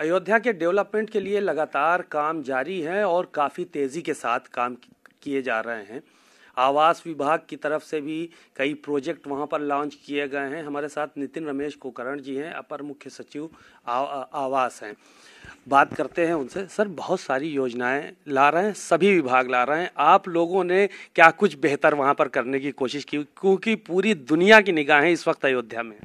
अयोध्या के डेवलपमेंट के लिए लगातार काम जारी है और काफ़ी तेज़ी के साथ काम किए जा रहे हैं आवास विभाग की तरफ से भी कई प्रोजेक्ट वहां पर लॉन्च किए गए हैं हमारे साथ नितिन रमेश कुकरण जी हैं अपर मुख्य सचिव आव, आवास हैं बात करते हैं उनसे सर बहुत सारी योजनाएं ला रहे हैं सभी विभाग ला रहे हैं आप लोगों ने क्या कुछ बेहतर वहां पर करने की कोशिश की क्योंकि पूरी दुनिया की निगाहें इस वक्त अयोध्या में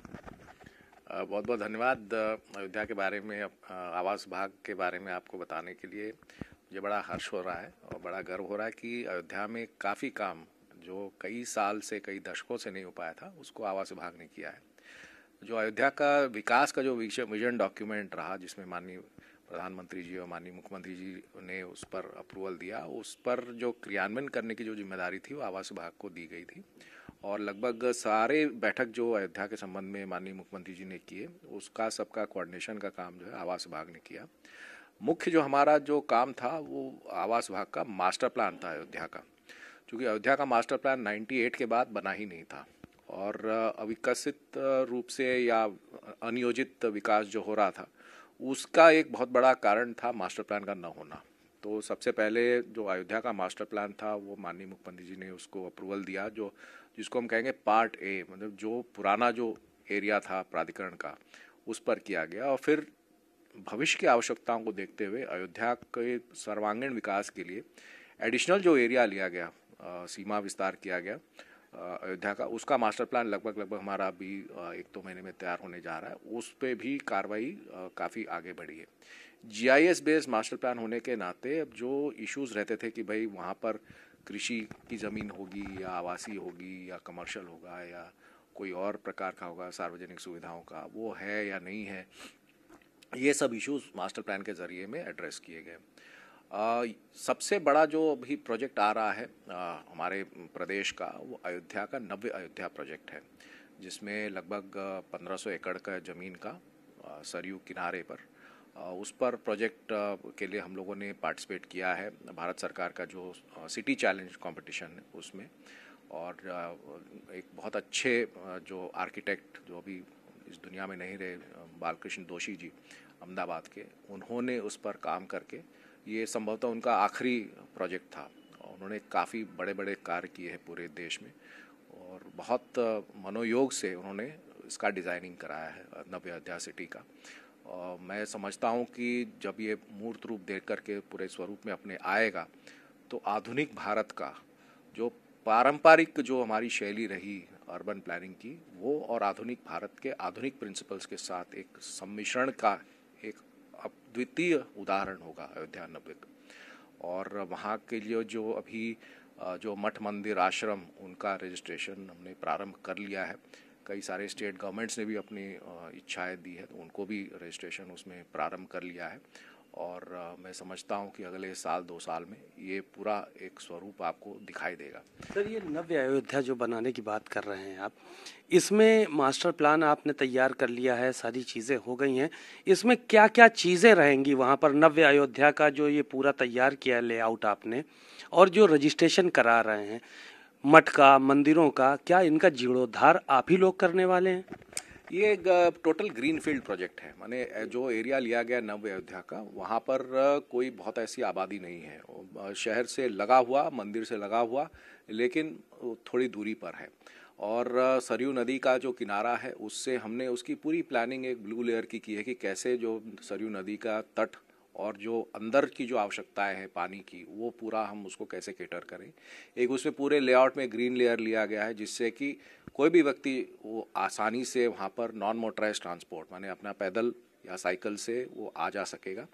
बहुत बहुत धन्यवाद अयोध्या के बारे में आवास भाग के बारे में आपको बताने के लिए मुझे बड़ा हर्ष हो रहा है और बड़ा गर्व हो रहा है कि अयोध्या में काफ़ी काम जो कई साल से कई दशकों से नहीं हो पाया था उसको आवास विभाग ने किया है जो अयोध्या का विकास का जो विजन डॉक्यूमेंट रहा जिसमें माननीय प्रधानमंत्री जी और माननीय मुख्यमंत्री जी ने उस पर अप्रूवल दिया उस पर जो क्रियान्वयन करने की जो जिम्मेदारी थी वो आवास विभाग को दी गई थी और लगभग सारे बैठक जो अयोध्या के संबंध में माननीय मुख्यमंत्री जी ने किए उसका सबका कोऑर्डिनेशन का काम जो है आवास विभाग ने किया मुख्य जो हमारा जो काम था वो आवास विभाग का मास्टर प्लान था अयोध्या का क्योंकि अयोध्या का मास्टर प्लान 98 के बाद बना ही नहीं था और अविकसित रूप से या अनियोजित विकास जो हो रहा था उसका एक बहुत बड़ा कारण था मास्टर प्लान का न होना तो सबसे पहले जो अयोध्या का मास्टर प्लान था वो माननीय मुख्यमंत्री जी ने उसको अप्रूवल दिया जो जिसको हम कहेंगे पार्ट ए मतलब जो पुराना जो एरिया था प्राधिकरण का उस पर किया गया और फिर भविष्य की आवश्यकताओं को देखते हुए अयोध्या के सर्वांगीण विकास के लिए एडिशनल जो एरिया लिया गया आ, सीमा विस्तार किया गया अयोध्या का उसका मास्टर प्लान लगभग लगभग हमारा अभी एक दो तो महीने में तैयार होने जा रहा है उस पर भी कार्रवाई काफ़ी आगे बढ़ी है जीआईएस बेस्ड मास्टर प्लान होने के नाते अब जो इश्यूज रहते थे कि भाई वहाँ पर कृषि की ज़मीन होगी या आवासीय होगी या कमर्शियल होगा या कोई और प्रकार का होगा सार्वजनिक सुविधाओं का वो है या नहीं है ये सब इश्यूज मास्टर प्लान के ज़रिए में एड्रेस किए गए सबसे बड़ा जो अभी प्रोजेक्ट आ रहा है आ, हमारे प्रदेश का वो अयोध्या का नव्य अयोध्या प्रोजेक्ट है जिसमें लगभग 1500 एकड़ का ज़मीन का सरयू किनारे पर उस पर प्रोजेक्ट के लिए हम लोगों ने पार्टिसिपेट किया है भारत सरकार का जो सिटी चैलेंज कंपटीशन है उसमें और एक बहुत अच्छे जो आर्किटेक्ट जो अभी इस दुनिया में नहीं रहे बालकृष्ण दोषी जी अहमदाबाद के उन्होंने उस पर काम करके ये संभवतः उनका आखिरी प्रोजेक्ट था उन्होंने काफ़ी बड़े बड़े कार्य किए हैं पूरे देश में और बहुत मनोयोग से उन्होंने इसका डिज़ाइनिंग कराया है नव्य अध्या सिटी का मैं समझता हूँ कि जब ये मूर्त रूप देख करके पूरे स्वरूप में अपने आएगा तो आधुनिक भारत का जो पारंपरिक जो हमारी शैली रही अर्बन प्लानिंग की वो और आधुनिक भारत के आधुनिक प्रिंसिपल्स के साथ एक सम्मिश्रण का एक अद्वितीय उदाहरण होगा अयोध्या नगरी और वहाँ के लिए जो अभी जो मठ मंदिर आश्रम उनका रजिस्ट्रेशन हमने प्रारंभ कर लिया है कई सारे स्टेट गवर्नमेंट्स ने भी अपनी इच्छाएं दी है तो उनको भी रजिस्ट्रेशन उसमें प्रारंभ कर लिया है और मैं समझता हूं कि अगले साल दो साल में ये पूरा एक स्वरूप आपको दिखाई देगा सर ये नव्य अयोध्या जो बनाने की बात कर रहे हैं आप इसमें मास्टर प्लान आपने तैयार कर लिया है सारी चीज़ें हो गई हैं इसमें क्या क्या चीज़ें रहेंगी वहाँ पर नव्य अयोध्या का जो ये पूरा तैयार किया लेआउट आपने और जो रजिस्ट्रेशन करा रहे हैं मठ का मंदिरों का क्या इनका जीर्णोद्धार आप ही लोग करने वाले हैं ये एक टोटल ग्रीन फील्ड प्रोजेक्ट है माने जो एरिया लिया गया नव अयोध्या का वहाँ पर कोई बहुत ऐसी आबादी नहीं है शहर से लगा हुआ मंदिर से लगा हुआ लेकिन थोड़ी दूरी पर है और सरयू नदी का जो किनारा है उससे हमने उसकी पूरी प्लानिंग एक ब्लू लेयर की की है कि कैसे जो सरयू नदी का तट और जो अंदर की जो आवश्यकताएं हैं पानी की वो पूरा हम उसको कैसे केटर करें एक उसमें पूरे लेआउट में ग्रीन लेयर लिया गया है जिससे कि कोई भी व्यक्ति वो आसानी से वहाँ पर नॉन मोटराइज ट्रांसपोर्ट माने अपना पैदल या साइकिल से वो आ जा सकेगा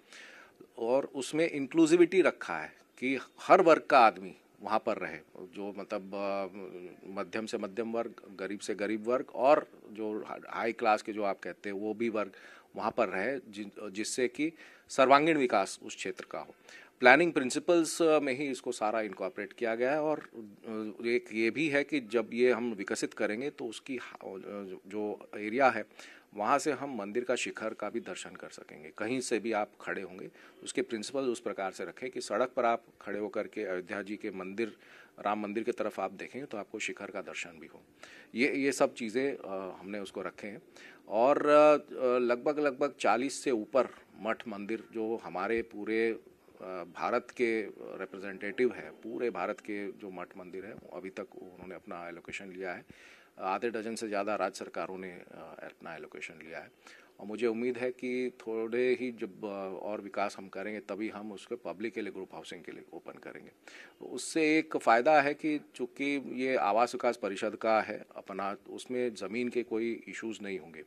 और उसमें इंक्लूसिविटी रखा है कि हर वर्ग का आदमी वहाँ पर रहे जो मतलब मध्यम से मध्यम वर्ग गरीब से गरीब वर्ग और जो हाई क्लास के जो आप कहते हैं वो भी वर्ग वहाँ पर रहे जिससे कि सर्वांगीण विकास उस क्षेत्र का हो प्लानिंग प्रिंसिपल्स uh, में ही इसको सारा इनकॉपरेट किया गया है और uh, एक ये भी है कि जब ये हम विकसित करेंगे तो उसकी uh, जो एरिया है वहाँ से हम मंदिर का शिखर का भी दर्शन कर सकेंगे कहीं से भी आप खड़े होंगे उसके प्रिंसिपल उस प्रकार से रखें कि सड़क पर आप खड़े होकर के अयोध्या जी के मंदिर राम मंदिर की तरफ आप देखेंगे तो आपको शिखर का दर्शन भी हो ये ये सब चीज़ें हमने उसको रखे हैं और लगभग लगभग 40 से ऊपर मठ मंदिर जो हमारे पूरे भारत के रिप्रेजेंटेटिव है पूरे भारत के जो मठ मंदिर है अभी तक उन्होंने अपना एलोकेशन लिया है आधे डजन से ज़्यादा राज्य सरकारों ने अपना एलोकेशन लिया है और मुझे उम्मीद है कि थोड़े ही जब और विकास हम करेंगे तभी हम उसके पब्लिक के लिए ग्रुप हाउसिंग के लिए ओपन करेंगे तो उससे एक फ़ायदा है कि चूंकि ये आवास विकास परिषद का है अपना उसमें ज़मीन के कोई इश्यूज नहीं होंगे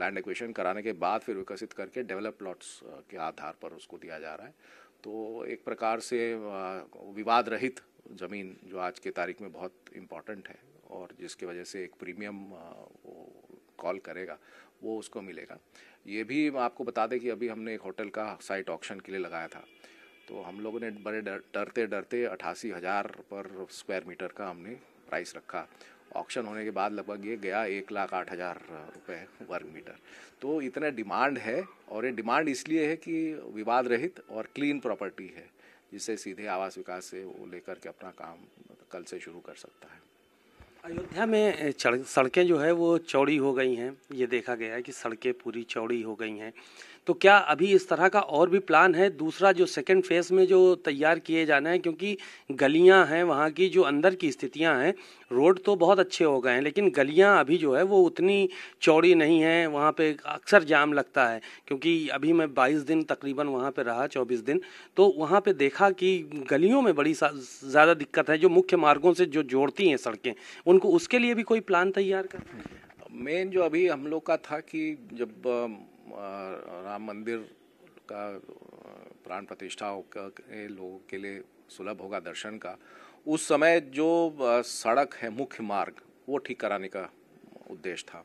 लैंड एक्वेशन कराने के बाद फिर विकसित करके डेवलप प्लॉट्स के आधार पर उसको दिया जा रहा है तो एक प्रकार से विवाद रहित ज़मीन जो आज के तारीख में बहुत इम्पॉर्टेंट है और जिसके वजह से एक प्रीमियम वो कॉल करेगा वो उसको मिलेगा ये भी आपको बता दें कि अभी हमने एक होटल का साइट ऑक्शन के लिए लगाया था तो हम लोगों ने बड़े डरते डरते अट्ठासी हज़ार पर स्क्वायर मीटर का हमने प्राइस रखा ऑक्शन होने के बाद लगभग ये गया एक लाख आठ हज़ार रुपये वर्ग मीटर तो इतना डिमांड है और ये डिमांड इसलिए है कि विवाद रहित और क्लीन प्रॉपर्टी है जिससे सीधे आवास विकास से वो लेकर के अपना काम कल से शुरू कर सकता है अयोध्या में सड़कें जो है वो चौड़ी हो गई हैं ये देखा गया है कि सड़कें पूरी चौड़ी हो गई हैं तो क्या अभी इस तरह का और भी प्लान है दूसरा जो सेकेंड फेज में जो तैयार किए जाना है क्योंकि गलियाँ हैं वहाँ की जो अंदर की स्थितियाँ हैं रोड तो बहुत अच्छे हो गए हैं लेकिन गलियाँ अभी जो है वो उतनी चौड़ी नहीं है वहाँ पे अक्सर जाम लगता है क्योंकि अभी मैं 22 दिन तकरीबन वहाँ पे रहा 24 दिन तो वहाँ पे देखा कि गलियों में बड़ी ज़्यादा दिक्कत है जो मुख्य मार्गों से जो जोड़ती हैं सड़कें उनको उसके लिए भी कोई प्लान तैयार कर मेन जो अभी हम लोग का था कि जब राम मंदिर का प्राण प्रतिष्ठा के लोगों के लिए सुलभ होगा दर्शन का उस समय जो सड़क है मुख्य मार्ग वो ठीक कराने का उद्देश्य था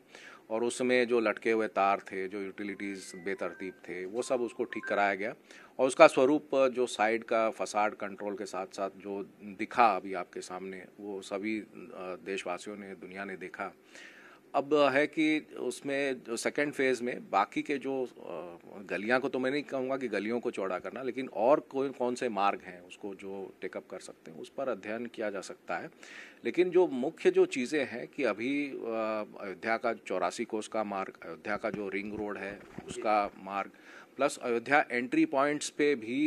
और उसमें जो लटके हुए तार थे जो यूटिलिटीज़ बेतरतीब थे वो सब उसको ठीक कराया गया और उसका स्वरूप जो साइड का फसाड कंट्रोल के साथ साथ जो दिखा अभी आपके सामने वो सभी देशवासियों ने दुनिया ने देखा अब है कि उसमें सेकेंड फेज में बाकी के जो गलियां को तो मैं नहीं कहूँगा कि गलियों को चौड़ा करना लेकिन और कोई कौन से मार्ग हैं उसको जो टेकअप कर सकते हैं उस पर अध्ययन किया जा सकता है लेकिन जो मुख्य जो चीज़ें हैं कि अभी अयोध्या का चौरासी कोस का मार्ग अयोध्या का जो रिंग रोड है उसका मार्ग प्लस अयोध्या एंट्री पॉइंट्स पे भी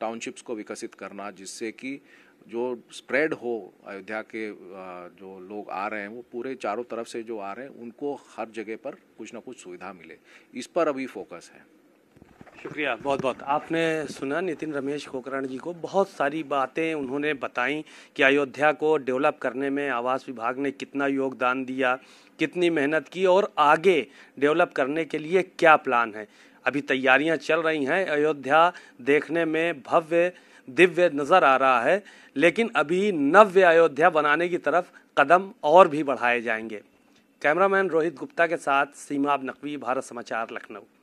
टाउनशिप्स को विकसित करना जिससे कि जो स्प्रेड हो अयोध्या के जो लोग आ रहे हैं वो पूरे चारों तरफ से जो आ रहे हैं उनको हर जगह पर कुछ ना कुछ सुविधा मिले इस पर अभी फोकस है शुक्रिया बहुत बहुत आपने सुना नितिन रमेश कोकरण जी को बहुत सारी बातें उन्होंने बताई कि अयोध्या को डेवलप करने में आवास विभाग ने कितना योगदान दिया कितनी मेहनत की और आगे डेवलप करने के लिए क्या प्लान है अभी तैयारियां चल रही हैं अयोध्या देखने में भव्य दिव्य नजर आ रहा है लेकिन अभी नव्य अयोध्या बनाने की तरफ कदम और भी बढ़ाए जाएंगे कैमरामैन रोहित गुप्ता के साथ सीमाब नकवी भारत समाचार लखनऊ